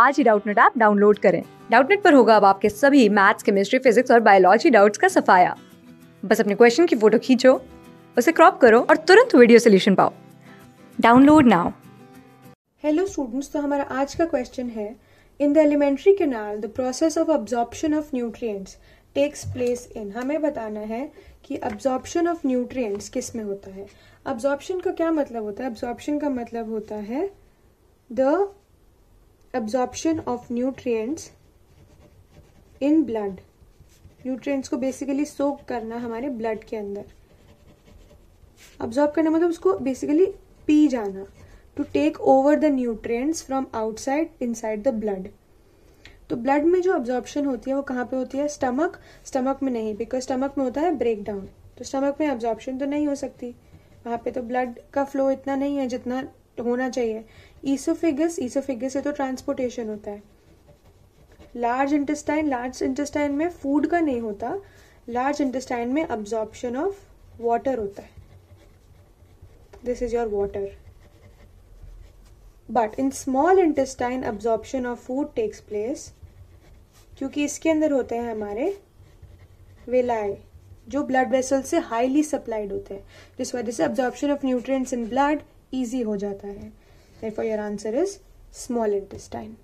आज ही Doubtnut app download करें डाउटनेट पर होगा अब आपके सभी मैथ्स केमिस्ट्री फिजिक्स और बायोलॉजी डाउट्स का सफाया बस अपने क्वेश्चन की फोटो खींचो उसे क्रॉप करो और तुरंत वीडियो सोल्यूशन पाओ डाउनलोड नाउ हेलो स्टूडेंट्स तो हमारा आज का क्वेश्चन है in the alimentary canal the process of absorption of nutrients takes place in हमें बताना है कि अब्जॉर्प्शन ऑफ न्यूट्रिएंट्स किस में होता है अब्जॉर्प्शन का क्या मतलब होता है अब्जॉर्प्शन का मतलब होता है the absorption of nutrients in blood nutrients को बेसिकली सोक करना हमारे ब्लड के अंदर ऑब्जॉर्ब करना मतलब उसको बेसिकली पी जाना to take over the nutrients from outside inside the blood तो ब्लड में जो ऑब्जॉर्प्शन होती है वो कहाँ पे होती है स्टमक स्टमक में नहीं बिकॉज स्टमक में होता है ब्रेक डाउन तो स्टमक में ऑब्जॉर्प्शन तो नहीं हो सकती वहाँ पे तो ब्लड का फ्लो इतना नहीं है जितना होना चाहिए ईसोफिगस ईसोफिगस से तो ट्रांसपोर्टेशन होता है लार्ज इंटेस्टाइन लार्ज इंटेस्टाइन में फूड का नहीं होता लार्ज इंटेस्टाइन में अब्जॉर्प्शन ऑफ वाटर होता है this is your water but in small intestine absorption of food takes place क्योंकि इसके अंदर होते हैं हमारे विलाय जो ब्लड वेसल से हाईली सप्लाइड होते हैं जिस वजह से absorption of nutrients in blood easy हो जाता है for your answer is small intestine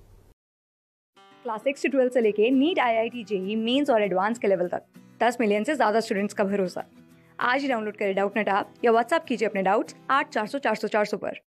class six twelfth से लेके NEET I I T JEE mains और एडवांस के लेवल तक दस मिलियन से ज़्यादा स्टूडेंट्स का भरोसा आज ही डाउनलोड करें डाउट नेट आप या व्हाट्सअप कीजिए अपने डाउट्स आठ चार सौ चार सौ चार सौ पर